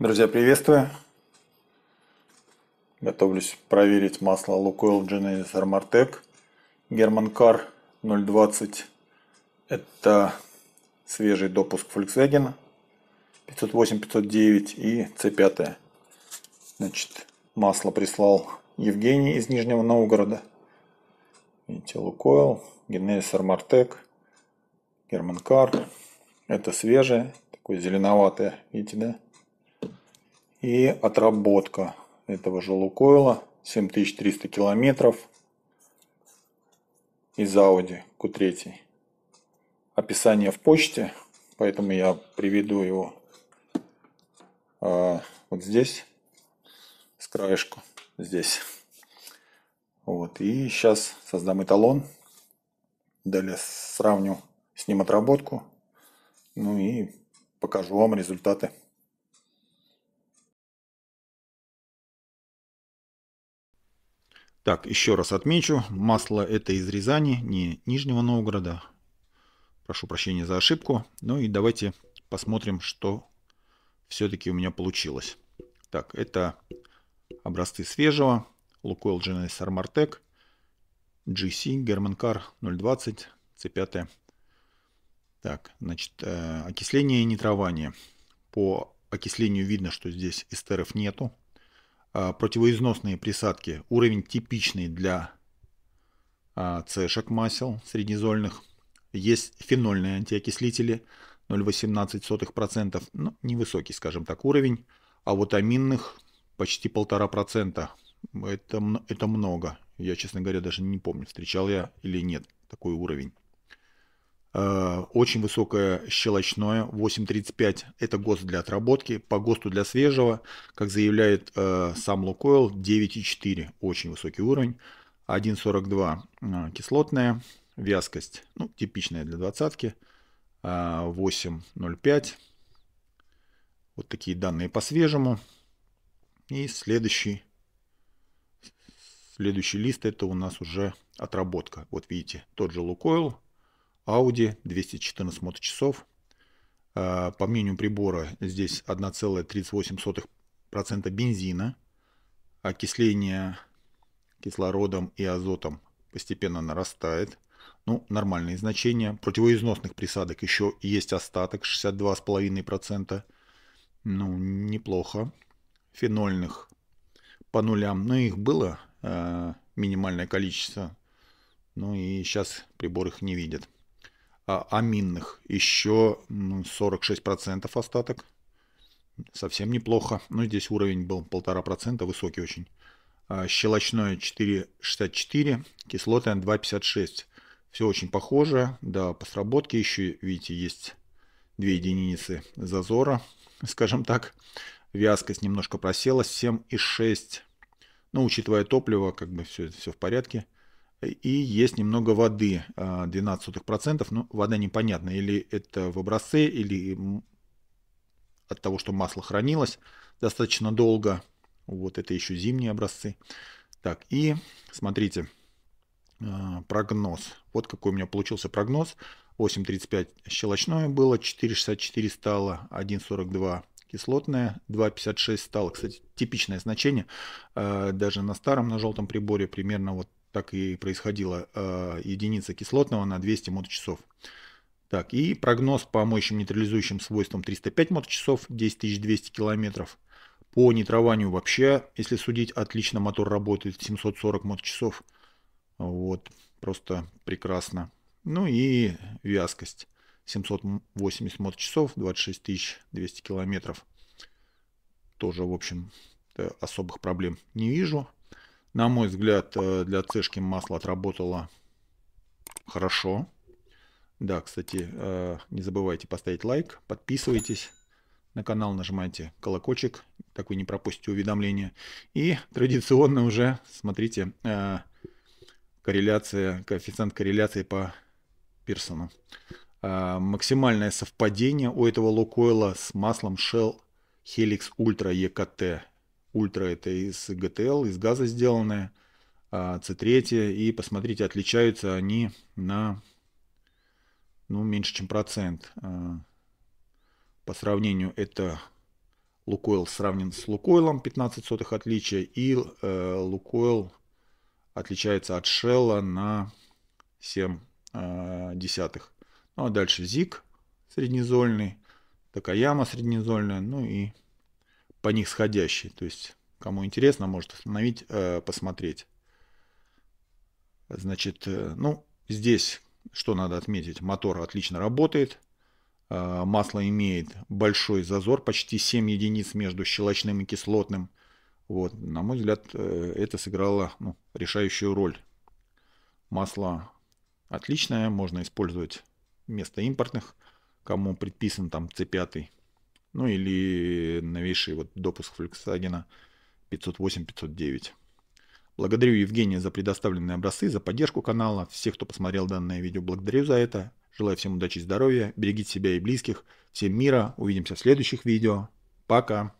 Друзья, приветствую. Готовлюсь проверить масло Lukoil Genesis Armortec German Car 020. Это свежий допуск Volkswagen 508-509 и C5. Значит, масло прислал Евгений из Нижнего Новгорода. Видите, Lukoil, Genesis Armortec, German Car. Это свежее, такое зеленоватое, видите, да? И отработка этого же Лукойла 7300 километров из Audi Q3. Описание в почте, поэтому я приведу его а, вот здесь, с краешку, здесь. Вот, и сейчас создам эталон. Далее сравню с ним отработку. Ну и покажу вам результаты. Так, еще раз отмечу, масло это из Рязани, не Нижнего Новгорода. Прошу прощения за ошибку. Ну и давайте посмотрим, что все-таки у меня получилось. Так, это образцы свежего. Лукойл GNS Armortec. GC Germancar 020 C5. Так, значит, э, окисление и нитрование. По окислению видно, что здесь эстеров нету. А, противоизносные присадки. Уровень типичный для а, цешек масел среднезольных. Есть фенольные антиокислители 0,18%, ну, невысокий, скажем так, уровень. А вот аминных почти 1,5%. Это, это много. Я, честно говоря, даже не помню, встречал я или нет такой уровень. Э, очень высокое щелочное 8.35 это ГОСТ для отработки. По ГОСТу для свежего, как заявляет э, сам Лукойл, 9.4 очень высокий уровень. 1.42 э, кислотная вязкость, ну, типичная для двадцатки. 8.05. Вот такие данные по свежему. И следующий, следующий лист это у нас уже отработка. Вот видите, тот же Лукойл Audi 214 моточасов. А, по мнению прибора здесь 1,38% бензина. Окисление кислородом и азотом постепенно нарастает. Ну, нормальные значения. Противоизносных присадок еще есть остаток 62,5%. Ну, неплохо. Фенольных по нулям. Но ну, их было э, минимальное количество. Ну и сейчас прибор их не видит. А, аминных еще 46% остаток. Совсем неплохо. Но ну, здесь уровень был 1,5%, высокий очень. А, щелочное 4,64, кислотное 2,56. Все очень похоже. Да, по сработке еще, видите, есть две единицы зазора, скажем так. Вязкость немножко просела, 7,6. Но ну, учитывая топливо, как бы все, все в порядке и есть немного воды 12 а, процентов. Но ну, вода непонятна, или это в образце, или от того, что масло хранилось достаточно долго. Вот это еще зимние образцы. Так, и смотрите, а, прогноз. Вот какой у меня получился прогноз. 8,35 щелочное было, 4,64 стало, 1,42 кислотное, 2,56 стало. Кстати, типичное значение. А, даже на старом, на желтом приборе примерно вот так и происходило, а, единица кислотного на 200 моточасов. Так, и прогноз по моющим нейтрализующим свойствам 305 моточасов, 10200 километров. По нитрованию вообще, если судить, отлично мотор работает, 740 моточасов. Вот, просто прекрасно. Ну и вязкость. 780 моточасов, 26200 километров. Тоже, в общем, особых проблем не вижу. На мой взгляд, э, для цешки масло отработало хорошо. Да, кстати, э, не забывайте поставить лайк, подписывайтесь на канал, нажимайте колокольчик, так вы не пропустите уведомления. И традиционно уже смотрите э, корреляция, коэффициент корреляции по Пирсону. Максимальное совпадение у этого Лукойла с маслом Shell Helix Ultra EKT Ультра это из ГТЛ, из газа сделанная, C3, и посмотрите, отличаются они на ну, меньше, чем процент. А, по сравнению, это Лукойл сравнен с Лукойлом, 15 сотых отличия, и э, Лукойл отличается от Шелла на 7 а, десятых. Ну а дальше ЗИК среднезольный, такая Яма среднезольная, ну и по них сходящий. То есть, кому интересно, может остановить, э, посмотреть. Значит, э, ну, здесь что надо отметить? Мотор отлично работает. Э, масло имеет большой зазор, почти 7 единиц между щелочным и кислотным. Вот, на мой взгляд, это сыграло ну, решающую роль. Масло отличное, можно использовать вместо импортных, кому предписан там C5 ну или новейший вот допуск Volkswagen 508-509. Благодарю Евгения за предоставленные образцы, за поддержку канала. Всех, кто посмотрел данное видео, благодарю за это. Желаю всем удачи и здоровья. Берегите себя и близких. Всем мира. Увидимся в следующих видео. Пока.